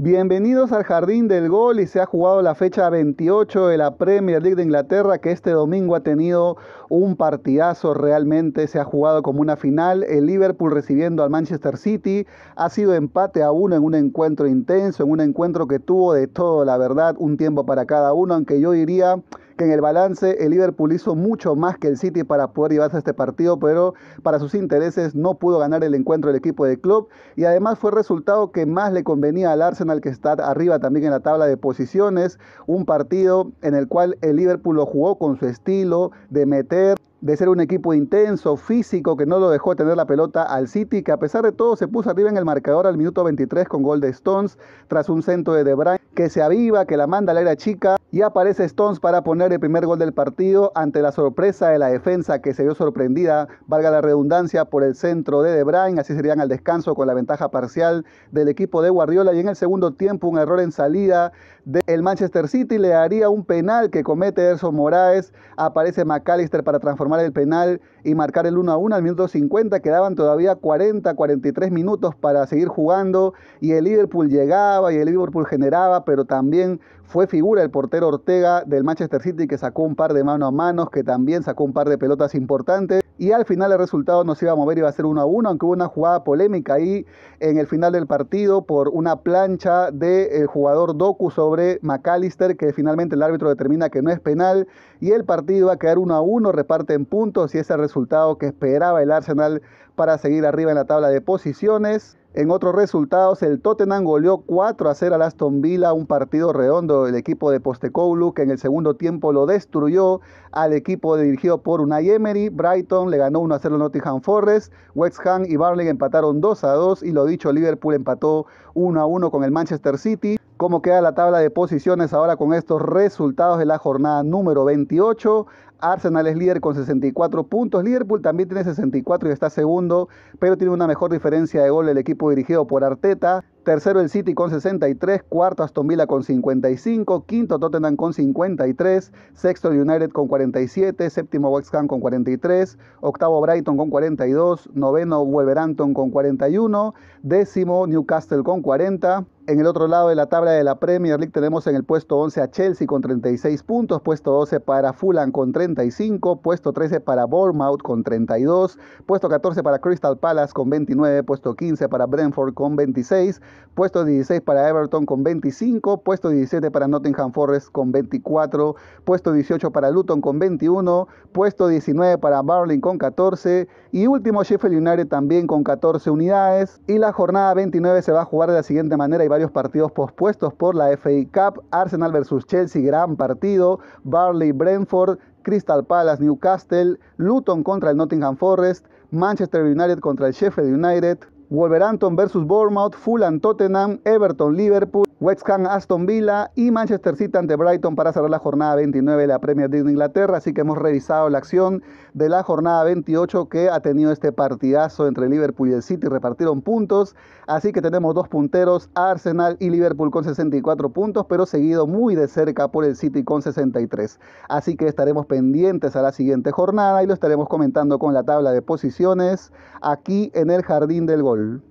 Bienvenidos al Jardín del Gol y se ha jugado la fecha 28 de la Premier League de Inglaterra que este domingo ha tenido un partidazo realmente, se ha jugado como una final, el Liverpool recibiendo al Manchester City, ha sido empate a uno en un encuentro intenso, en un encuentro que tuvo de todo, la verdad, un tiempo para cada uno, aunque yo diría que en el balance el Liverpool hizo mucho más que el City para poder llevarse este partido, pero para sus intereses no pudo ganar el encuentro del equipo de club y además fue el resultado que más le convenía al Arsenal que está arriba también en la tabla de posiciones, un partido en el cual el Liverpool lo jugó con su estilo de meter de ser un equipo intenso, físico, que no lo dejó tener la pelota al City, que a pesar de todo se puso arriba en el marcador al minuto 23 con gol de Stones, tras un centro de De Bruyne, que se aviva, que la manda al área chica, y aparece Stones para poner el primer gol del partido ante la sorpresa de la defensa que se vio sorprendida, valga la redundancia, por el centro de De Bruyne, así serían al descanso con la ventaja parcial del equipo de Guardiola, y en el segundo tiempo un error en salida del Manchester City le haría un penal que comete Erso Moraes, aparece McAllister para transformar el penal y marcar el 1 a 1 al minuto 50. Quedaban todavía 40, 43 minutos para seguir jugando y el Liverpool llegaba y el Liverpool generaba, pero también fue figura el portero Ortega del Manchester City que sacó un par de mano a manos, que también sacó un par de pelotas importantes y al final el resultado nos iba a mover, iba a ser 1 a 1, aunque hubo una jugada polémica ahí en el final del partido por una plancha del eh, jugador Doku sobre McAllister, que finalmente el árbitro determina que no es penal y el partido va a quedar 1 a 1, reparten puntos y ese resultado que esperaba el Arsenal para seguir arriba en la tabla de posiciones. En otros resultados, el Tottenham goleó 4 a 0 al Aston Villa, un partido redondo del equipo de Postecoglou que en el segundo tiempo lo destruyó al equipo dirigido por Unai Emery. Brighton le ganó 1 a 0 al Nottingham Forest, West Ham y Barley empataron 2 a 2 y lo dicho Liverpool empató 1 a 1 con el Manchester City cómo queda la tabla de posiciones ahora con estos resultados de la jornada número 28. Arsenal es líder con 64 puntos. Liverpool también tiene 64 y está segundo, pero tiene una mejor diferencia de gol el equipo dirigido por Arteta. Tercero el City con 63, cuarto Aston Villa con 55, quinto Tottenham con 53, sexto United con 47, séptimo West Ham con 43, octavo Brighton con 42, noveno Wolverhampton con 41, décimo Newcastle con 40, en el otro lado de la tabla de la Premier League tenemos en el puesto 11 a Chelsea con 36 puntos, puesto 12 para Fulham con 35, puesto 13 para Bournemouth con 32, puesto 14 para Crystal Palace con 29, puesto 15 para Brentford con 26, puesto 16 para Everton con 25, puesto 17 para Nottingham Forest con 24, puesto 18 para Luton con 21, puesto 19 para Barling con 14 y último Sheffield United también con 14 unidades y la jornada 29 se va a jugar de la siguiente manera y va varios partidos pospuestos por la FA Cup, Arsenal versus Chelsea, gran partido, Barley Brentford, Crystal Palace Newcastle, Luton contra el Nottingham Forest, Manchester United contra el Sheffield United, Wolverhampton versus Bournemouth, Fulham Tottenham, Everton Liverpool, West Ham, Aston Villa y Manchester City ante Brighton para cerrar la jornada 29 de la Premier League de Inglaterra. Así que hemos revisado la acción de la jornada 28 que ha tenido este partidazo entre Liverpool y el City. Repartieron puntos. Así que tenemos dos punteros, Arsenal y Liverpool con 64 puntos, pero seguido muy de cerca por el City con 63. Así que estaremos pendientes a la siguiente jornada y lo estaremos comentando con la tabla de posiciones aquí en el Jardín del Gol.